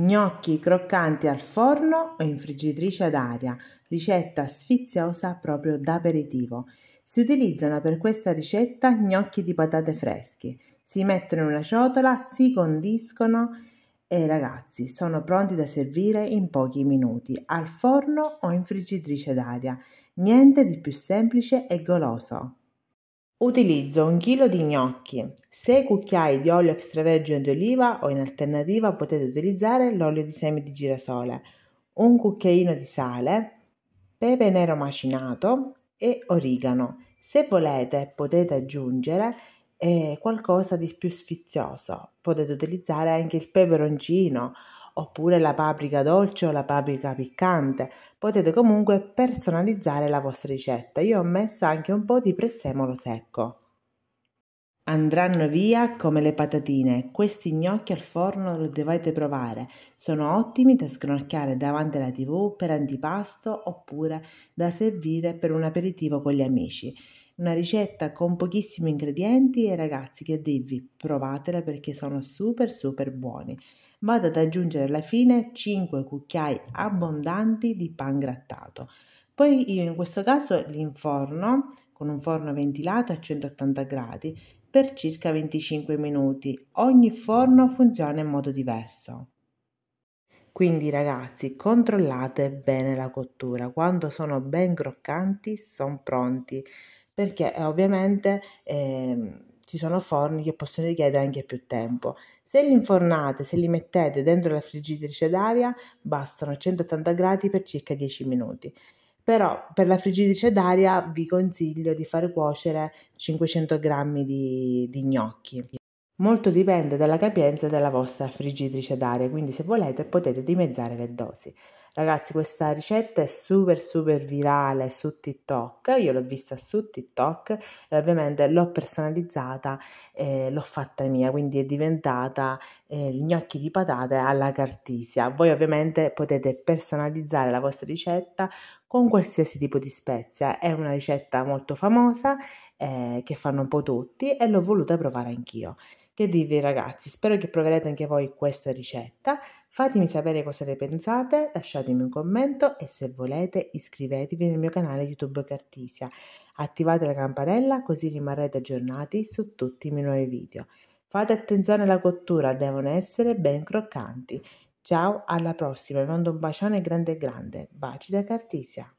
Gnocchi croccanti al forno o in friggitrice ad aria, ricetta sfiziosa proprio da aperitivo. Si utilizzano per questa ricetta gnocchi di patate fresche. Si mettono in una ciotola, si condiscono e ragazzi sono pronti da servire in pochi minuti al forno o in friggitrice d'aria. Niente di più semplice e goloso. Utilizzo un chilo di gnocchi, 6 cucchiai di olio extravergine di oliva o in alternativa potete utilizzare l'olio di semi di girasole, un cucchiaino di sale, pepe nero macinato e origano. Se volete potete aggiungere eh, qualcosa di più sfizioso, potete utilizzare anche il peperoncino oppure la paprika dolce o la paprika piccante. Potete comunque personalizzare la vostra ricetta. Io ho messo anche un po' di prezzemolo secco. Andranno via come le patatine. Questi gnocchi al forno lo dovete provare. Sono ottimi da sgranocchiare davanti alla tv per antipasto oppure da servire per un aperitivo con gli amici. Una ricetta con pochissimi ingredienti e ragazzi che dirvi provatela perché sono super super buoni vado ad aggiungere alla fine 5 cucchiai abbondanti di pan grattato. Poi io in questo caso li inforno con un forno ventilato a 180 gradi per circa 25 minuti. Ogni forno funziona in modo diverso. Quindi ragazzi, controllate bene la cottura. Quando sono ben croccanti, sono pronti perché ovviamente eh, ci sono forni che possono richiedere anche più tempo. Se li infornate, se li mettete dentro la friggitrice d'aria, bastano 180 gradi per circa 10 minuti. Però per la friggitrice d'aria vi consiglio di far cuocere 500 g di, di gnocchi. Molto dipende dalla capienza della vostra friggitrice d'aria, quindi se volete potete dimezzare le dosi. Ragazzi, questa ricetta è super super virale su TikTok, io l'ho vista su TikTok e ovviamente l'ho personalizzata e eh, l'ho fatta mia, quindi è diventata eh, gnocchi di patate alla cartisia. Voi ovviamente potete personalizzare la vostra ricetta con qualsiasi tipo di spezia, è una ricetta molto famosa eh, che fanno un po' tutti e l'ho voluta provare anch'io. Che dirvi ragazzi, spero che proverete anche voi questa ricetta, fatemi sapere cosa ne pensate, lasciatemi un commento e se volete iscrivetevi nel mio canale YouTube Cartisia, attivate la campanella così rimarrete aggiornati su tutti i miei nuovi video. Fate attenzione alla cottura, devono essere ben croccanti. Ciao, alla prossima, vi mando un bacione grande grande, baci da Cartisia!